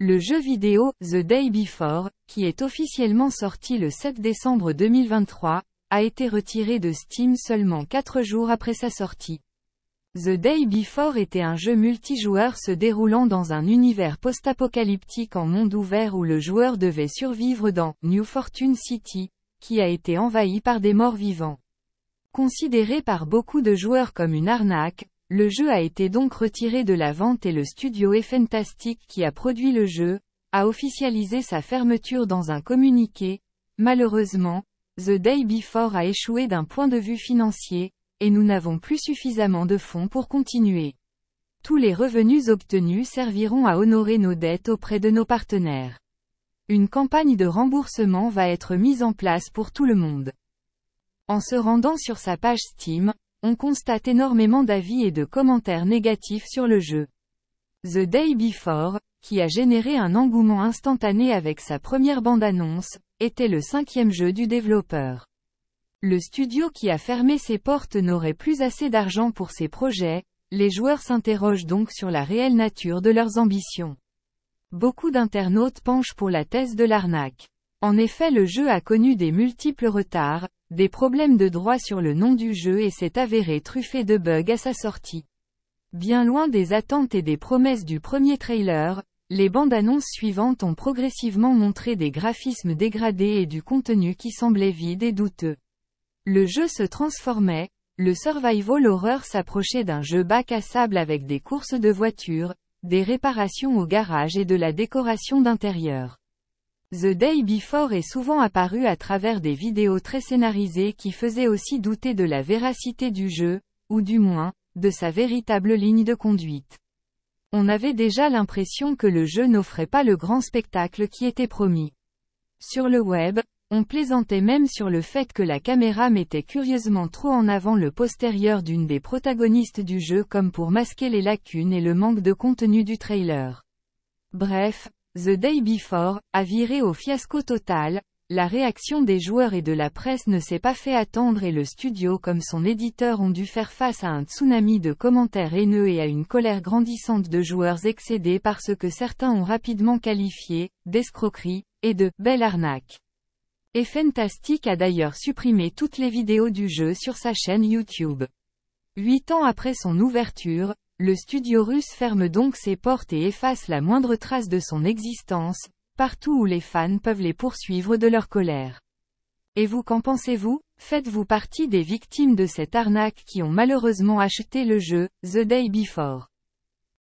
Le jeu vidéo, The Day Before, qui est officiellement sorti le 7 décembre 2023, a été retiré de Steam seulement 4 jours après sa sortie. The Day Before était un jeu multijoueur se déroulant dans un univers post-apocalyptique en monde ouvert où le joueur devait survivre dans New Fortune City, qui a été envahi par des morts vivants. Considéré par beaucoup de joueurs comme une arnaque, le jeu a été donc retiré de la vente et le studio Fantastic qui a produit le jeu, a officialisé sa fermeture dans un communiqué. Malheureusement, The Day Before a échoué d'un point de vue financier, et nous n'avons plus suffisamment de fonds pour continuer. Tous les revenus obtenus serviront à honorer nos dettes auprès de nos partenaires. Une campagne de remboursement va être mise en place pour tout le monde. En se rendant sur sa page Steam, on constate énormément d'avis et de commentaires négatifs sur le jeu. The Day Before, qui a généré un engouement instantané avec sa première bande-annonce, était le cinquième jeu du développeur. Le studio qui a fermé ses portes n'aurait plus assez d'argent pour ses projets, les joueurs s'interrogent donc sur la réelle nature de leurs ambitions. Beaucoup d'internautes penchent pour la thèse de l'arnaque. En effet le jeu a connu des multiples retards, des problèmes de droit sur le nom du jeu et s'est avéré truffé de bugs à sa sortie. Bien loin des attentes et des promesses du premier trailer, les bandes-annonces suivantes ont progressivement montré des graphismes dégradés et du contenu qui semblait vide et douteux. Le jeu se transformait, le survival horror s'approchait d'un jeu bac à sable avec des courses de voitures, des réparations au garage et de la décoration d'intérieur. The Day Before est souvent apparu à travers des vidéos très scénarisées qui faisaient aussi douter de la véracité du jeu, ou du moins, de sa véritable ligne de conduite. On avait déjà l'impression que le jeu n'offrait pas le grand spectacle qui était promis. Sur le web, on plaisantait même sur le fait que la caméra mettait curieusement trop en avant le postérieur d'une des protagonistes du jeu comme pour masquer les lacunes et le manque de contenu du trailer. Bref, The Day Before, a viré au fiasco total, la réaction des joueurs et de la presse ne s'est pas fait attendre et le studio comme son éditeur ont dû faire face à un tsunami de commentaires haineux et à une colère grandissante de joueurs excédés par ce que certains ont rapidement qualifié d'escroquerie et de belle arnaque. Et Fantastic a d'ailleurs supprimé toutes les vidéos du jeu sur sa chaîne YouTube. Huit ans après son ouverture, le studio russe ferme donc ses portes et efface la moindre trace de son existence, partout où les fans peuvent les poursuivre de leur colère. Et vous qu'en pensez-vous Faites-vous partie des victimes de cette arnaque qui ont malheureusement acheté le jeu, The Day Before